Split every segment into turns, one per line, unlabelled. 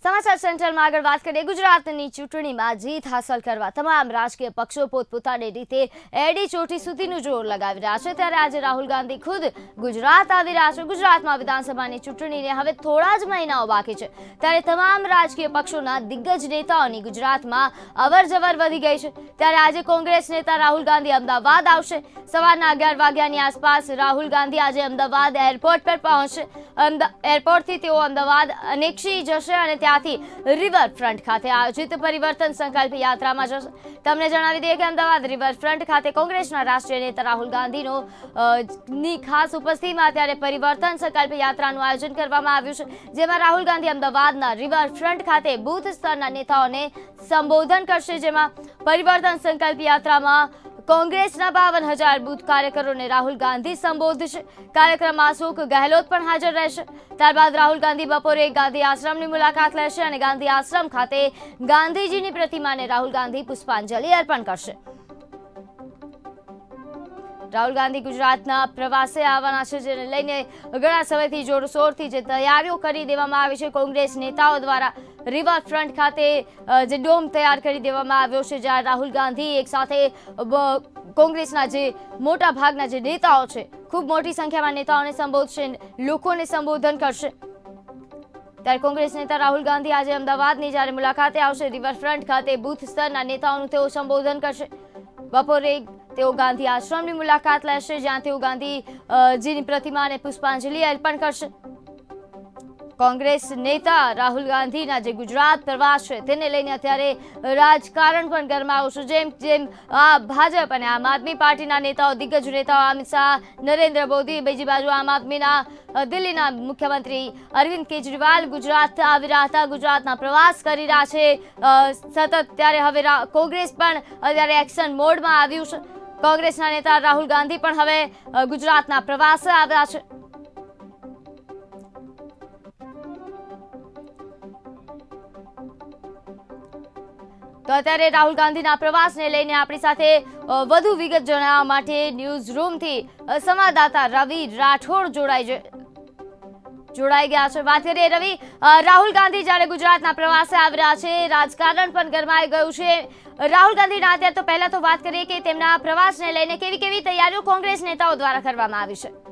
સમાચાર સેન્ટ્રલમાં આગળ વાત કરીએ ગુજરાતની ચૂંટણીમાં જીત હાંસલ કરવા તમામ રાજકીય પક્ષો પોતપોતાની રીતે એડી ચોટી સુધીનું જોર લગાવી રહ્યા છે ત્યારે આજે રાહુલ ગાંધી ખુદ ગુજરાત આવી રહ્યા છે ગુજરાતમાં વિધાનસભાની ચૂંટણીને હવે થોડા જ મહિનાઓ બાકી છે ત્યારે તમામ રાજકીય પક્ષોના દિગ્ગજ નેતાઓની ગુજરાતમાં અવરજવર વધી ગઈ છે ત્યારે આજે કોંગ્રેસ નેતા રાહુલ ગાંધી અમદાવાદ આવશે સવારના અગિયાર વાગ્યાની આસપાસ રાહુલ ગાંધી આજે અમદાવાદ એરપોર્ટ પર પહોંચશે એરપોર્ટથી તેઓ અમદાવાદ અનેક્ષી જશે અને ત્યાં ગયાથી રિવરફ્રન્ટ ખાતે આયોજિત પરિવર્તન સંકલ્પ યાત્રામાં જશે તમને જણાવી દઈએ કે અમદાવાદ રિવરફ્રન્ટ ખાતે કોંગ્રેસના રાષ્ટ્રીય નેતા રાહુલ ગાંધીનો ની ખાસ ઉપસ્થિતિમાં ત્યારે પરિવર્તન સંકલ્પ યાત્રાનું આયોજન કરવામાં આવ્યું છે જેમાં રાહુલ ગાંધી અમદાવાદના રિવરફ્રન્ટ ખાતે બુથ સ્તરના નેતાઓને સંબોધન કરશે જેમાં પરિવર્તન સંકલ્પ યાત્રામાં કોંગ્રેસના બાવન હજાર બુથ કાર્યકરોને રાહુલ ગાંધી સંબોધશે કાર્યક્રમમાં અશોક ગહેલોત પણ હાજર રહેશે ત્યારબાદ રાહુલ ગાંધી બપોરે ગાંધી આશ્રમની મુલાકાત લેશે અને ગાંધી આશ્રમ ખાતે ગાંધીજીની પ્રતિમાને રાહુલ ગાંધી પુષ્પાંજલિ અર્પણ કરશે રાહુલ ગાંધી ગુજરાતના પ્રવાસે આવવાના છે જેને લઈને ઘણા સમયથી જોરશોરથી જે તૈયારીઓ કરી દેવામાં આવી છે કોંગ્રેસ નેતાઓ દ્વારા રિવરફ્રન્ટ ખાતે જે ડોમ તૈયાર કરી દેવામાં આવ્યો છે જ્યાં રાહુલ ગાંધી એક સાથે કોંગ્રેસના જે મોટા ભાગના જે નેતાઓ છે ખૂબ મોટી સંખ્યામાં નેતાઓને સંબોધશે લોકોને સંબોધન કરશે ત્યારે કોંગ્રેસ નેતા રાહુલ ગાંધી આજે અમદાવાદની જ્યારે મુલાકાતે આવશે રિવરફ્રન્ટ ખાતે બુથ સ્તરના નેતાઓનું તેઓ સંબોધન કરશે બપોરે તેઓ ગાંધી આશ્રમની મુલાકાત લેશે જ્યાં તેઓ ગાંધીજીની પ્રતિમાને પુષ્પાંજલિ અર્પણ કરશે કોંગ્રેસ નેતા રાહુલ ગાંધીના જે ગુજરાત પ્રવાસ છે તેને લઈને અત્યારે રાજકારણ પણ ગરમાવું છું જેમ જેમ આ ભાજપ અને આમ આદમી પાર્ટીના નેતાઓ દિગ્ગજ નેતાઓ અમિત શાહ નરેન્દ્ર મોદી બીજી બાજુ આમ આદમીના દિલ્હીના મુખ્યમંત્રી અરવિંદ કેજરીવાલ ગુજરાત આવી રહ્યા હતા ગુજરાતના પ્રવાસ કરી રહ્યા છે સતત ત્યારે હવે કોંગ્રેસ પણ અત્યારે એક્શન મોડમાં આવ્યું છે કોંગ્રેસના નેતા રાહુલ ગાંધી પણ હવે ગુજરાતના પ્રવાસે આવ્યા છે તો અત્યારે રાહુલ ગાંધીના પ્રવાસને લઈને આપણી સાથે વધુ વિગત જણાવવા માટે ન્યૂઝ રૂમથી સંવાદદાતા રવિ રાઠોડ જોડાઈ જોડાઈ ગયા છે વાત કરીએ રવિ રાહુલ ગાંધી જ્યારે ગુજરાતના પ્રવાસે આવ્યા છે રાજકારણ પણ ગરમાઈ ગયું છે રાહુલ ગાંધીના અત્યારે તો પહેલાં તો વાત કરીએ કે તેમના પ્રવાસને લઈને કેવી કેવી તૈયારીઓ કોંગ્રેસ નેતાઓ દ્વારા કરવામાં આવી છે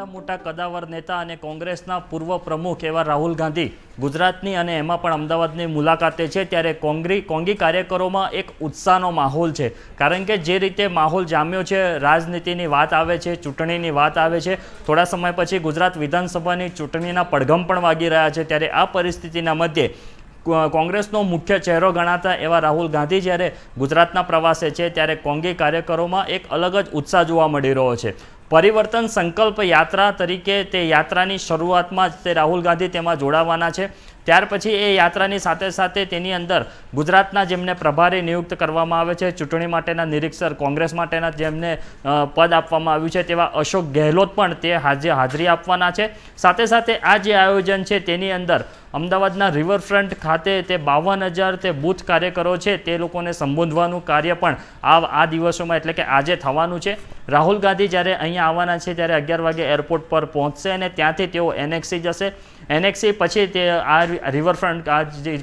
આટલા મોટા કદાવર નેતા અને કોંગ્રેસના પૂર્વ પ્રમુખ એવા રાહુલ ગાંધી ગુજરાતની અને એમાં પણ અમદાવાદની મુલાકાતે છે ત્યારે કોંગ્રી કોંગી કાર્યકરોમાં એક ઉત્સાહનો માહોલ છે કારણ કે જે રીતે માહોલ જામ્યો છે રાજનીતિની વાત આવે છે ચૂંટણીની વાત આવે છે થોડા સમય પછી ગુજરાત વિધાનસભાની ચૂંટણીના પડઘમ પણ વાગી રહ્યા છે ત્યારે આ પરિસ્થિતિના મધ્યે કોંગ્રેસનો મુખ્ય ચહેરો ગણાતા એવા રાહુલ ગાંધી જ્યારે ગુજરાતના પ્રવાસે છે ત્યારે કોંગી કાર્યકરોમાં એક અલગ જ ઉત્સાહ જોવા મળી રહ્યો છે પરિવર્તન સંકલ્પ યાત્રા તરીકે તે યાત્રાની શરૂઆતમાં જ તે રાહુલ ગાંધી તેમાં જોડાવાના છે ત્યાર પછી એ યાત્રાની સાથે સાથે તેની અંદર ગુજરાતના જેમને પ્રભારી નિયુક્ત કરવામાં આવે છે ચૂંટણી માટેના નિરીક્ષક કોંગ્રેસ માટેના જેમને પદ આપવામાં આવ્યું છે તેવા અશોક ગેહલોત પણ તે હાજરી આપવાના છે સાથે સાથે આ જે આયોજન છે તેની અંદર અમદાવાદના રિવરફ્રન્ટ ખાતે તે બાવન હજાર તે બૂથ કાર્યકરો છે તે લોકોને સંબોધવાનું કાર્ય પણ આ આ દિવસોમાં એટલે કે આજે થવાનું છે રાહુલ ગાંધી જ્યારે અહીંયા આવવાના છે ત્યારે અગિયાર વાગે એરપોર્ટ પર પહોંચશે અને ત્યાંથી તેઓ એનએક્સી જશે એનએક્સી પછી તે આ રિવરફ્રન્ટ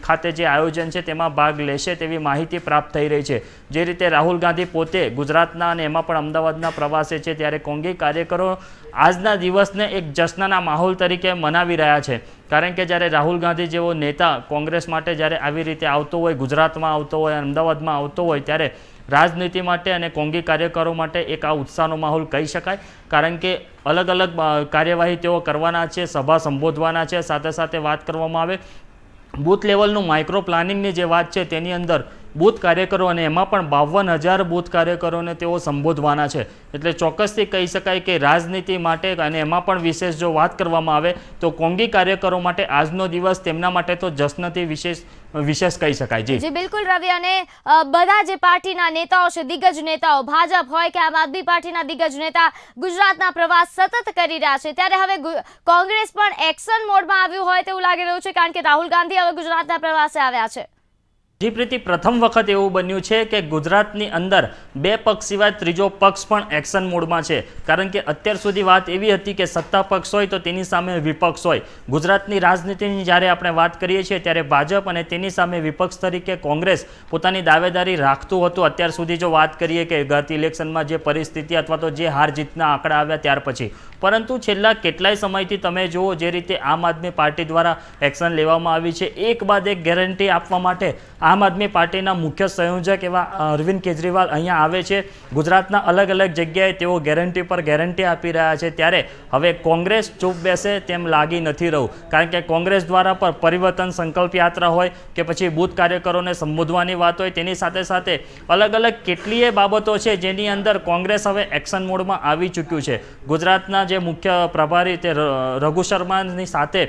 ખાતે જે આયોજન છે તેમાં ભાગ લેશે તેવી માહિતી પ્રાપ્ત થઈ રહી છે જે રીતે રાહુલ ગાંધી પોતે ગુજરાતના અને એમાં પણ અમદાવાદના પ્રવાસે છે ત્યારે કોંગી કાર્યકરો આજના દિવસને એક જશ્નના માહોલ તરીકે મનાવી રહ્યા છે કારણ કે જ્યારે રાહુલ ગાંધી જેવો નેતા કોંગ્રેસ માટે જ્યારે આવી રીતે આવતો હોય ગુજરાતમાં આવતો હોય અમદાવાદમાં આવતો હોય ત્યારે રાજનીતિ માટે અને કોંગી કાર્યકરો માટે એક આ ઉત્સાહનો માહોલ કહી શકાય કારણ કે અલગ અલગ કાર્યવાહી તેઓ કરવાના છે સભા સંબોધવાના છે સાથે સાથે વાત કરવામાં આવે બૂથ લેવલનું માઇક્રો પ્લાનિંગની જે વાત છે તેની અંદર બૂથ કાર્યકરો અને એમાં પણ બાવન હજાર બૂથ કાર્યકરોને તેઓ સંબોધવાના છે એટલે ચોક્કસથી કહી શકાય કે રાજનીતિ માટે અને એમાં પણ વિશેષ જો વાત કરવામાં આવે તો કોંગી કાર્યકરો માટે આજનો દિવસ તેમના માટે તો જશ્નથી વિશેષ વિશેષ કહી શકાય જી જી
બિલકુલ રવિ અને બધા જે પાર્ટીના નેતાઓ છે દિગ્ગજ નેતાઓ ભાજપ હોય કે આમ આદમી પાર્ટીના દિગ્ગજ નેતા ગુજરાતના પ્રવાસ સતત કરી રહ્યા છે ત્યારે હવે કોંગ્રેસ પણ એક્શન મોડમાં આવ્યું હોય તેવું લાગી રહ્યું છે કારણ કે રાહુલ ગાંધી હવે ગુજરાતના પ્રવાસે આવ્યા છે
જી પ્રીતિ પ્રથમ વખત એવું બન્યું છે કે ગુજરાતની અંદર બે પક્ષ સિવાય ત્રીજો પક્ષ પણ એક્શન મોડમાં છે કારણ કે અત્યાર સુધી વાત એવી હતી કે સત્તા પક્ષ હોય તો તેની સામે વિપક્ષ હોય ગુજરાતની રાજનીતિની જ્યારે આપણે વાત કરીએ છીએ ત્યારે ભાજપ અને તેની સામે વિપક્ષ તરીકે કોંગ્રેસ પોતાની દાવેદારી રાખતું હતું અત્યાર સુધી જો વાત કરીએ કે ગત ઇલેક્શનમાં જે પરિસ્થિતિ અથવા તો જે હાર જીતના આંકડા આવ્યા ત્યાર પછી પરંતુ છેલ્લા કેટલાય સમયથી તમે જુઓ જે રીતે આમ આદમી પાર્ટી દ્વારા એક્શન લેવામાં આવી છે એક બાદ એક ગેરંટી આપવા માટે આમ આદમી પાર્ટીના મુખ્ય સંયોજક એવા અરવિંદ કેજરીવાલ અહીંયા આવે છે ગુજરાતના અલગ અલગ જગ્યાએ તેઓ ગેરંટી પર ગેરંટી આપી રહ્યા છે ત્યારે હવે કોંગ્રેસ ચૂપ બેસે તેમ લાગી નથી રહું કારણ કે કોંગ્રેસ દ્વારા પણ પરિવર્તન સંકલ્પ યાત્રા હોય કે પછી બૂથ કાર્યકરોને સંબોધવાની વાત હોય તેની સાથે સાથે અલગ અલગ કેટલીય બાબતો છે જેની અંદર કોંગ્રેસ હવે એક્શન મોડમાં આવી ચૂક્યું છે ગુજરાતના જે મુખ્ય પ્રભારી તે રઘુ શર્માની સાથે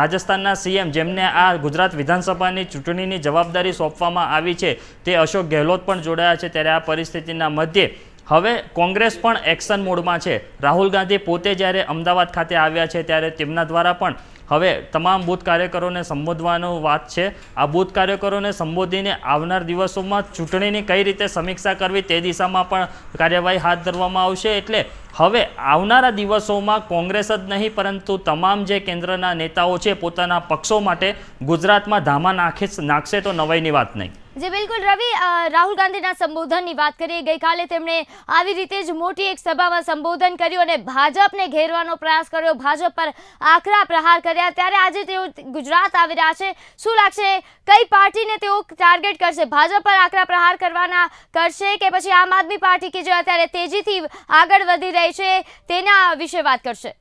રાજસ્થાનના સીએમ જેમને આ ગુજરાત વિધાનસભાની ચૂંટણીની જવાબ જવાબદારી સોંપવામાં આવી છે તે અશોક ગેહલોત પણ જોડાયા છે ત્યારે આ પરિસ્થિતિના મધ્યે હવે કોંગ્રેસ પણ એક્શન મોડમાં છે રાહુલ ગાંધી પોતે જ્યારે અમદાવાદ ખાતે આવ્યા છે ત્યારે તેમના દ્વારા પણ હવે તમામ બૂથ કાર્યકરોને સંબોધવાનો વાત છે આ બૂથ કાર્યકરોને સંબોધીને આવનાર દિવસોમાં ચૂંટણીની કઈ રીતે સમીક્ષા કરવી તે દિશામાં પણ કાર્યવાહી હાથ ધરવામાં આવશે એટલે હવે આવનારા દિવસોમાં કોંગ્રેસ જ નહીં પરંતુ તમામ જે કેન્દ્રના નેતાઓ છે પોતાના પક્ષો માટે ગુજરાતમાં ધામા નાખી નાખશે તો નવાઈની વાત નહીં
જે બિલકુલ રવિ રાહુલ ગાંધીના સંબોધનની વાત કરીએ ગઈકાલે તેમણે આવી રીતે જ મોટી એક સભામાં સંબોધન કર્યું અને ભાજપને ઘેરવાનો પ્રયાસ કર્યો ભાજપ પર આકરા પ્રહાર કર્યા ત્યારે આજે તેઓ ગુજરાત આવી રહ્યા છે શું લાગશે કઈ પાર્ટીને તેઓ ટાર્ગેટ કરશે ભાજપ પર આકરા પ્રહાર કરવાના કરશે કે પછી આમ આદમી પાર્ટી કે જે અત્યારે તેજીથી આગળ વધી રહી છે તેના વિશે વાત કરશે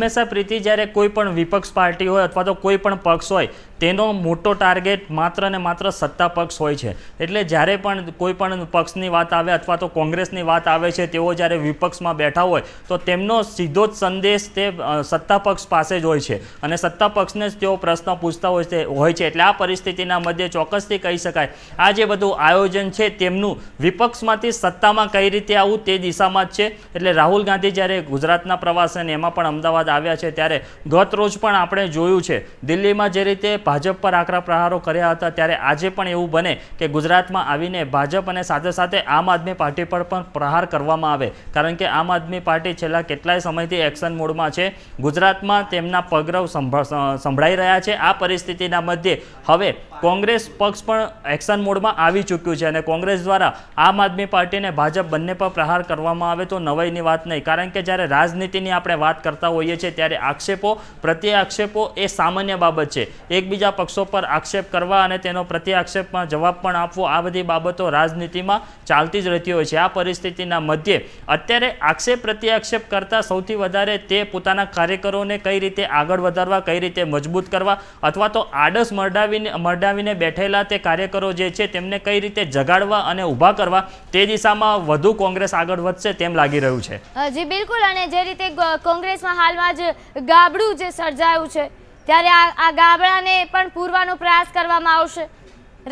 હંમેશા પ્રીતિ જ્યારે કોઈ પણ વિપક્ષ પાર્ટી હોય અથવા તો કોઈ પણ પક્ષ હોય તેનો મોટો ટાર્ગેટ માત્ર ને માત્ર સત્તા પક્ષ હોય છે એટલે જ્યારે પણ કોઈ પણ પક્ષની વાત આવે અથવા તો કોંગ્રેસની વાત આવે છે તેઓ જ્યારે વિપક્ષમાં બેઠા હોય તો તેમનો સીધો જ સંદેશ તે સત્તા પક્ષ પાસે જ હોય છે અને સત્તા પક્ષને જ તેઓ પ્રશ્ન પૂછતા હોય છે હોય છે એટલે આ પરિસ્થિતિના મધ્યે ચોક્કસથી કહી શકાય આ જે બધું આયોજન છે તેમનું વિપક્ષમાંથી સત્તામાં કઈ રીતે આવું તે દિશામાં જ છે એટલે રાહુલ ગાંધી જ્યારે ગુજરાતના પ્રવાસ એમાં પણ અમદાવાદ આવ્યા છે ત્યારે ગત રોજ પણ આપણે જોયું છે દિલ્હીમાં જે રીતે ભાજપ પર આકરા પ્રહારો કર્યા હતા ત્યારે આજે પણ એવું બને કે ગુજરાતમાં આવીને ભાજપ અને સાથે સાથે આમ આદમી પાર્ટી પર પણ પ્રહાર કરવામાં આવે કારણ કે આમ આદમી પાર્ટી છેલ્લા કેટલાય સમયથી એક્શન મોડમાં છે ગુજરાતમાં તેમના પગરવ સંભળાઈ રહ્યા છે આ પરિસ્થિતિના મધ્યે હવે કોંગ્રેસ પક્ષ પણ એક્શન મોડમાં આવી ચૂક્યું છે અને કોંગ્રેસ દ્વારા આમ આદમી પાર્ટીને ભાજપ બંને પર પ્રહાર કરવામાં આવે તો નવાઈની વાત નહીં કારણ કે જ્યારે રાજનીતિની આપણે વાત કરતા હોઈએ છીએ ત્યારે આક્ષેપો પ્રત્યાક્ષેપો એ સામાન્ય બાબત છે એકબીજા પક્ષો પર આક્ષેપ કરવા અને તેનો પ્રત્યાક્ષેપમાં જવાબ પણ આપવો આ બધી બાબતો રાજનીતિમાં ચાલતી જ રહેતી હોય છે આ પરિસ્થિતિના મધ્યે અત્યારે આક્ષેપ પ્રત્યાક્ષેપ કરતાં સૌથી વધારે તે પોતાના કાર્યકરોને કઈ રીતે આગળ વધારવા કઈ રીતે મજબૂત કરવા અથવા તો આડસ મરડાવીને મરડા આવીને બેઠેલા તે કાર્યકરો જે છે તેમને કઈ રીતે જગાડવા અને ઊભા કરવા તે દિશામાં વધુ કોંગ્રેસ આગળ વધશે તેમ લાગી રહ્યું છે
જી બિલકુલ અને જે રીતે કોંગ્રેસમાં હાલમાં જ ગાબડું જે સર્જાયું છે ત્યારે આ ગાબડાને પણ પૂરવાનો પ્રયાસ કરવામાં આવશે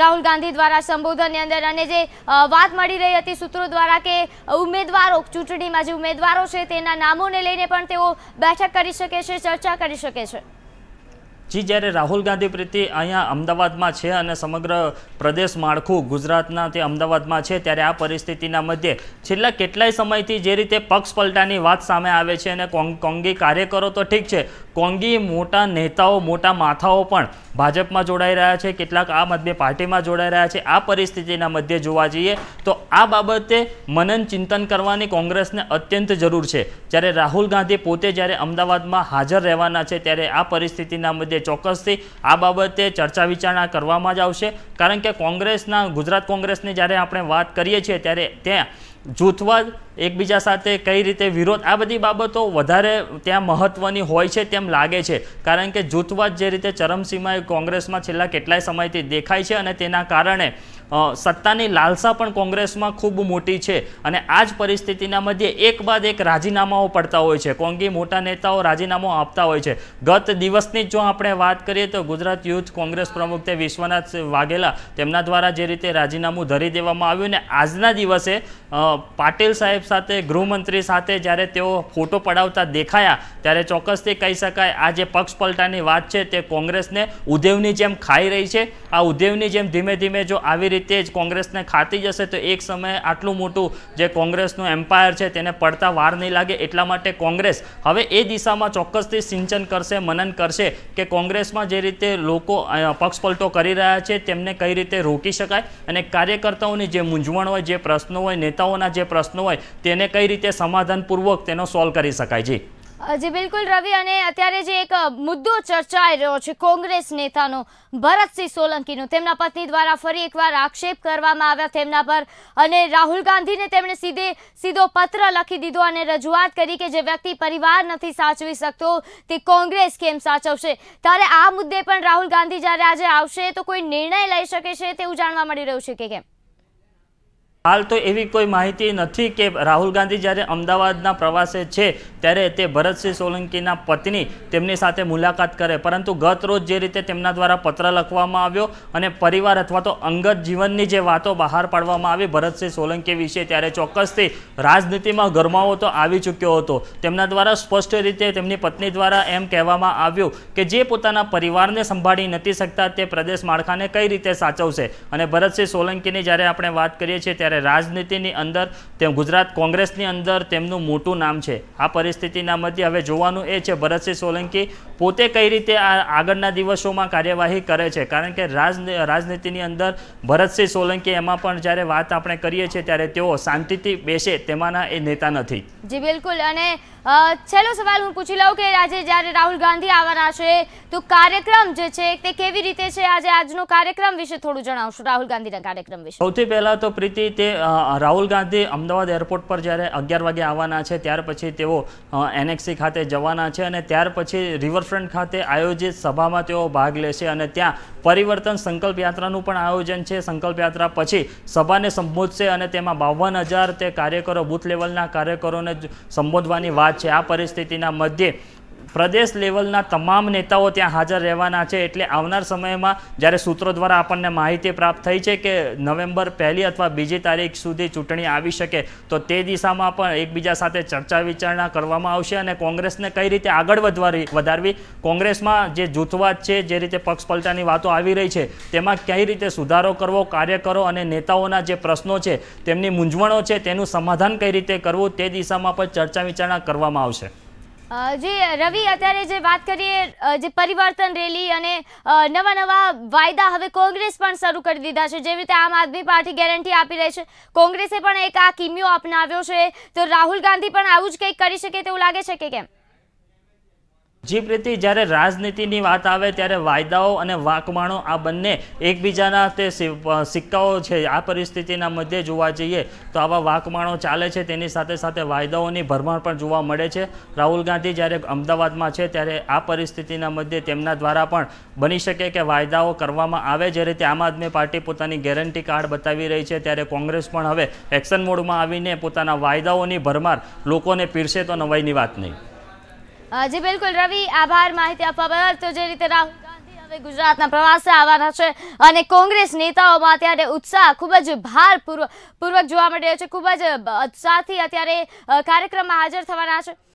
રાહુલ ગાંધી દ્વારા સંબોધનની અંદર અને જે વાત મળી રહી હતી સૂત્રો દ્વારા કે ઉમેદવારો ચૂંટણીમાં જે ઉમેદવારો છે તેના નામોને લઈને પણ તેઓ બેઠક કરી શકે છે ચર્ચા કરી શકે છે
જી જ્યારે રાહુલ ગાંધી પ્રીતિ અહીંયા અમદાવાદમાં છે અને સમગ્ર પ્રદેશ માળખું ગુજરાતના તે અમદાવાદમાં છે ત્યારે આ પરિસ્થિતિના મધ્યે છેલ્લા કેટલાય સમયથી જે રીતે પક્ષ પલટાની વાત સામે આવે છે અને કોંગી કાર્યકરો તો ઠીક છે કોંગી મોટા નેતાઓ મોટા માથાઓ પણ ભાજપમાં જોડાઈ રહ્યા છે કેટલાક આમ આદમી પાર્ટીમાં જોડાઈ રહ્યા છે આ પરિસ્થિતિના મધ્યે જોવા જઈએ તો આ બાબતે મનન ચિંતન કરવાની કોંગ્રેસને અત્યંત જરૂર છે જ્યારે રાહુલ ગાંધી પોતે જ્યારે અમદાવાદમાં હાજર રહેવાના છે ત્યારે આ પરિસ્થિતિના મુદ્દે ચોક્કસથી આ બાબતે ચર્ચા વિચારણા કરવામાં જ આવશે કારણ કે કોંગ્રેસના ગુજરાત કોંગ્રેસની જ્યારે આપણે વાત કરીએ છીએ ત્યારે ત્યાં જૂથવાદ એકબીજા સાથે કઈ રીતે વિરોધ આ બધી બાબતો વધારે ત્યાં મહત્ત્વની હોય છે તેમ લાગે છે કારણ કે જૂથવાદ જે રીતે ચરમસીમાએ કોંગ્રેસમાં છેલ્લા કેટલાય સમયથી દેખાય છે અને તેના કારણે સત્તાની લાલસા પણ કોંગ્રેસમાં ખૂબ મોટી છે અને આ જ પરિસ્થિતિના મધ્યે એક બાદ એક રાજીનામાઓ પડતા હોય છે કોંગી મોટા નેતાઓ રાજીનામું આપતા હોય છે ગત દિવસની જો આપણે વાત કરીએ તો ગુજરાત યુથ કોંગ્રેસ પ્રમુખ તે વિશ્વનાથ વાઘેલા તેમના દ્વારા જે રીતે રાજીનામું ધરી દેવામાં આવ્યું ને આજના દિવસે પાટીલ સાહેબ સાથે ગૃહમંત્રી સાથે જ્યારે તેઓ ફોટો પડાવતા દેખાયા ત્યારે ચોક્કસથી કહી શકાય આ જે પક્ષ પલટાની વાત છે તે કોંગ્રેસને ઉદેવની જેમ ખાઈ રહી છે આ ઉદેવની જેમ ધીમે ધીમે જો આવી રીતે જ કોંગ્રેસને ખાતી જશે તો એક સમયે આટલું મોટું જે કોંગ્રેસનું એમ્પાયર છે તેને પડતા વાર નહીં લાગે એટલા માટે કોંગ્રેસ હવે એ દિશામાં ચોક્કસથી સિંચન કરશે મનન કરશે કે કોંગ્રેસમાં જે રીતે લોકો પક્ષ પલટો કરી રહ્યા છે તેમને કઈ રીતે રોકી શકાય અને કાર્યકર્તાઓની જે મૂંઝવણ હોય જે પ્રશ્નો હોય નેતાઓના માટેના જે પ્રશ્નો હોય તેને કઈ રીતે સમાધાનપૂર્વક તેનો સોલ્વ કરી શકાય છે
જી બિલકુલ રવિ અને અત્યારે જે એક મુદ્દો ચર્ચાઈ રહ્યો છે કોંગ્રેસ નેતાનો ભરતસિંહ સોલંકીનો તેમના પત્ની દ્વારા ફરી એકવાર આક્ષેપ કરવામાં આવ્યા તેમના પર અને રાહુલ ગાંધીને તેમણે સીધે સીધો પત્ર લખી દીધો અને રજૂઆત કરી કે જે વ્યક્તિ પરિવાર નથી સાચવી શકતો તે કોંગ્રેસ કેમ સાચવશે ત્યારે આ મુદ્દે પણ રાહુલ ગાંધી જ્યારે આજે આવશે તો કોઈ નિર્ણય લઈ શકે છે તેવું જાણવા મળી રહ્યું છે કે કેમ
હાલ તો એવી કોઈ માહિતી નથી કે રાહુલ ગાંધી જ્યારે અમદાવાદના પ્રવાસે છે ત્યારે તે ભરતસિંહ સોલંકીના પત્ની તેમની સાથે મુલાકાત કરે પરંતુ ગત રોજ જે રીતે તેમના દ્વારા પત્ર લખવામાં આવ્યો અને પરિવાર અથવા તો અંગત જીવનની જે વાતો બહાર પાડવામાં આવી ભરતસિંહ સોલંકી વિશે ત્યારે ચોક્કસથી રાજનીતિમાં ગરમાવો તો આવી ચૂક્યો હતો તેમના દ્વારા સ્પષ્ટ રીતે તેમની પત્ની દ્વારા એમ કહેવામાં આવ્યું કે જે પોતાના પરિવારને સંભાળી નથી શકતા તે પ્રદેશ માળખાને કઈ રીતે સાચવશે અને ભરતસિંહ સોલંકીની જ્યારે આપણે વાત કરીએ છીએ ત્યારે ત્યારે રાજનીતિની અંદર ગુજરાત કોંગ્રેસની અંદર તેમનું મોટું નામ છે આ પરિસ્થિતિના મધ્ય હવે જોવાનું એ છે ભરતસિંહ સોલંકી પોતે કઈ રીતે આ આગળના દિવસોમાં કાર્યવાહી કરે છે કારણ કે રાજનીતિની અંદર ભરતસિંહ સોલંકી એમાં પણ જ્યારે વાત આપણે કરીએ છીએ ત્યારે તેઓ શાંતિથી બેસે તેમાંના એ નેતા નથી
જી બિલકુલ અને છેલ્લો સવાલ હું પૂછી લઉં કે આજે જ્યારે રાહુલ ગાંધી આવવાના છે તો કાર્યક્રમ જે છે તે કેવી રીતે છે આજે આજનો કાર્યક્રમ વિશે થોડું જણાવશું રાહુલ ગાંધીના કાર્યક્રમ
વિશે સૌથી પહેલા તો પ્રીતિ રીતે રાહુલ ગાંધી અમદાવાદ એરપોર્ટ પર જ્યારે અગિયાર વાગે આવવાના છે ત્યાર પછી તેઓ એનએક્સી ખાતે જવાના છે અને ત્યાર પછી રિવરફ્રન્ટ ખાતે આયોજિત સભામાં તેઓ ભાગ લેશે અને ત્યાં પરિવર્તન સંકલ્પ યાત્રાનું પણ આયોજન છે સંકલ્પ યાત્રા પછી સભાને સંબોધશે અને તેમાં બાવન હજાર તે કાર્યકરો બૂથ લેવલના કાર્યકરોને સંબોધવાની વાત છે આ પરિસ્થિતિના મધ્યે પ્રદેશ લેવલના તમામ નેતાઓ ત્યાં હાજર રહેવાના છે એટલે આવનાર સમયમાં જ્યારે સૂત્રો દ્વારા આપણને માહિતી પ્રાપ્ત થઈ છે કે નવેમ્બર પહેલી અથવા બીજી તારીખ સુધી ચૂંટણી આવી શકે તો તે દિશામાં પણ એકબીજા સાથે ચર્ચા વિચારણા કરવામાં આવશે અને કોંગ્રેસને કઈ રીતે આગળ વધવા વધારવી કોંગ્રેસમાં જે જૂથવાદ છે જે રીતે પક્ષ પલટાની વાતો આવી રહી છે તેમાં કઈ રીતે સુધારો કરવો કાર્યકરો અને નેતાઓના જે પ્રશ્નો છે તેમની મૂંઝવણો છે તેનું સમાધાન કઈ રીતે કરવું તે દિશામાં પણ ચર્ચા વિચારણા કરવામાં આવશે
જી રવિ અત્યારે જે વાત કરીએ જે પરિવર્તન રેલી અને નવા નવા વાયદા હવે કોંગ્રેસ પણ શરૂ કરી દીધા છે જેવી રીતે આમ આદમી પાર્ટી ગેરંટી આપી રહી છે કોંગ્રેસે પણ એક આ કિમિયો અપનાવ્યો છે તો રાહુલ ગાંધી પણ આવું જ કંઈક કરી શકે તેવું લાગે છે કે કેમ
જી પ્રીતિ જ્યારે રાજનીતિની વાત આવે ત્યારે વાયદાઓ અને વાકમાણો આ બંને એકબીજાના તે સિક્કાઓ છે આ પરિસ્થિતિના મધ્યે જોવા જઈએ તો આવા વાકમાણો ચાલે છે તેની સાથે સાથે વાયદાઓની ભરમાણ પણ જોવા મળે છે રાહુલ ગાંધી જ્યારે અમદાવાદમાં છે ત્યારે આ પરિસ્થિતિના મધ્યે તેમના દ્વારા પણ બની શકે કે વાયદાઓ કરવામાં આવે જે રીતે આમ આદમી પાર્ટી પોતાની ગેરંટી કાર્ડ બતાવી રહી છે ત્યારે કોંગ્રેસ પણ હવે એક્શન મોડમાં આવીને પોતાના વાયદાઓની ભરમાર લોકોને પીરશે તો નવાઈની વાત નહીં
જી બિલકુલ રવિ આભાર માહિતી આપવા બદલ તો જે રીતે રાહુલ ગાંધી હવે ગુજરાતના પ્રવાસે આવવાના છે અને કોંગ્રેસ નેતાઓમાં અત્યારે ઉત્સાહ ખૂબ જ ભારપૂર્વક જોવા મળી રહ્યો છે ખૂબ જ ઉત્સાહથી અત્યારે કાર્યક્રમમાં હાજર થવાના છે